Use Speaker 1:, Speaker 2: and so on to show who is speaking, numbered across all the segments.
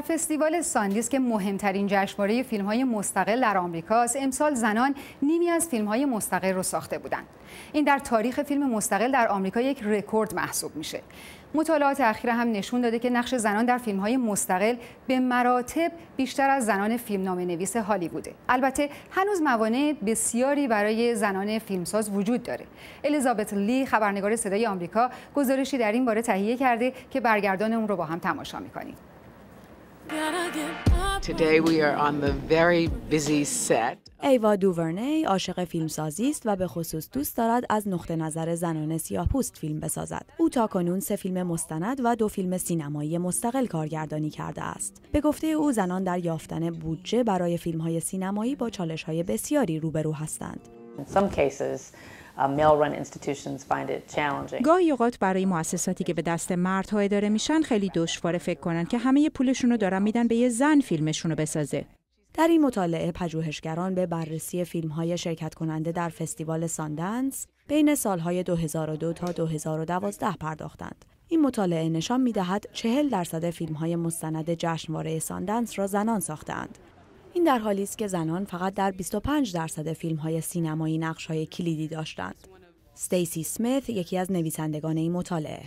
Speaker 1: در فستیوال ساندیس که مهمترین جشنواره فیلم مستقل در آمریکاست امسال زنان نیمی از فیلم مستقل رو ساخته بودند این در تاریخ فیلم مستقل در آمریکا یک رکورد محسوب میشه مطالعات اخیر هم نشون داده که نقش زنان در فیلم های مستقل به مراتب بیشتر از زنان فیلم نام نویس هالیووده البته هنوز موانع بسیاری برای زنان فیلمساز وجود داره الیزابت لی خبرنگار صدای آمریکا گزارشی در این باره تهیه کرده که برگردان اون رو با هم تماشا میکنیم Today we are on the very busy
Speaker 2: ایوا دوورنی عاشق فیلمسازی است و به خصوص دوست دارد از نقطه نظر زنان پوست فیلم بسازد. او تا کنون سه فیلم مستند و دو فیلم سینمایی مستقل کارگردانی کرده است. به گفته او زنان در یافتن بودجه برای های سینمایی با های بسیاری روبرو هستند. Uh,
Speaker 3: گاهی اوقات برای مؤسساتی که به دست مردها اداره میشن خیلی دشواره فکر کنن که همه پولشون رو دارن میدن به یه زن فیلمشون رو بسازه. در این مطالعه پژوهشگران به بررسی فیلم های
Speaker 2: شرکت کننده در فستیوال ساندنس بین سالهای 2002 تا 2012 پرداختند. این مطالعه نشان می دهد 40 درصد فیلم های مستند جشنواره ساندنس را زنان ساختند این در حالی است که زنان فقط در 25 درصد فیلم های سینمایی نقش های کلیدی داشتند. ستیسی سمیت یکی از نویسندگان این
Speaker 3: مطالعه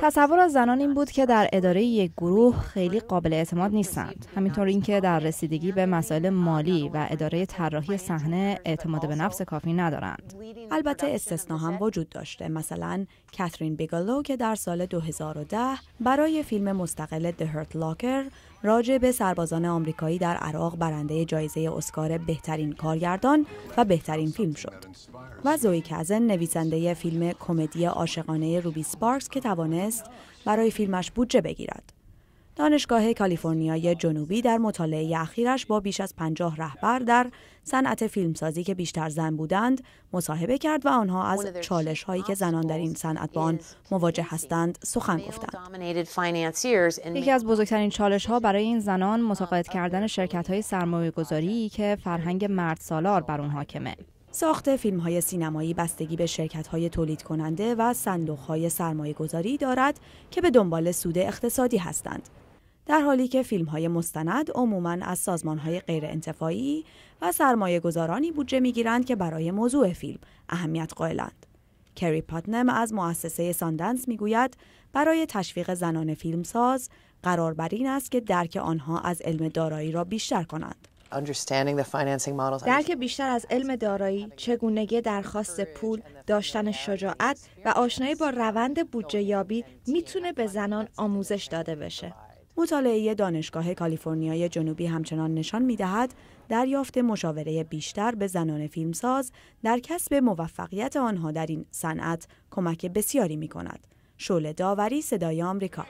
Speaker 3: تصور از زنان این بود که در اداره یک گروه خیلی قابل اعتماد نیستند همینطور اینکه در رسیدگی به مسائل مالی و اداره طراحی صحنه اعتماد به نفس کافی ندارند البته استثنا هم وجود داشته مثلا
Speaker 2: کاترین بیگالو که در سال 2010 برای فیلم مستقل The Hurt Locker راجع به سربازان آمریکایی در عراق برنده جایزه اسکار بهترین کارگردان و بهترین فیلم شد و زوی کزن نویسنده فیلم کمدی عاشقانه روبی سپارک که توانست برای فیلمش بودجه بگیرد. دانشگاه کالیفرنیای جنوبی در مطالعه اخیرش با بیش از پنجاه رهبر در صنعت فیلمسازی که بیشتر زن بودند مصاحبه کرد و آنها از چالش هایی که زنان در این صنعت با آن
Speaker 3: مواجه هستند سخن گفتند یکی از بزرگترین چالش ها برای این زنان متقاعد کردن شرکت های سرمایه گذاری که فرهنگ مرد سالار بر اون حاکمه ساخت فیلم های سینمایی بستگی به شرکت های تولید کننده و صندوق
Speaker 2: های سرمایه گذاری دارد که به دنبال سود اقتصادی هستند. در حالی که فیلم های مستند عموما از سازمان های غیر انتفاعی و سرمایه گذارانی بودجه می گیرند که برای موضوع فیلم اهمیت قائلند. کری پاتنم از مؤسسه ساندنس میگوید برای تشویق زنان فیلمساز قرار بر این است که درک آنها از علم دارایی را بیشتر کنند. درک
Speaker 3: بیشتر از علم دارایی، چگونگی درخواست پول، داشتن شجاعت و آشنایی با روند بودجه یابی میتونه به زنان آموزش داده بشه. مطالعه دانشگاه
Speaker 2: کالیفرنیای جنوبی همچنان نشان میدهد دریافت مشاوره بیشتر به زنان فیلمساز در کسب موفقیت آنها در این صنعت کمک بسیاری می کند. داوری صدای آمریکا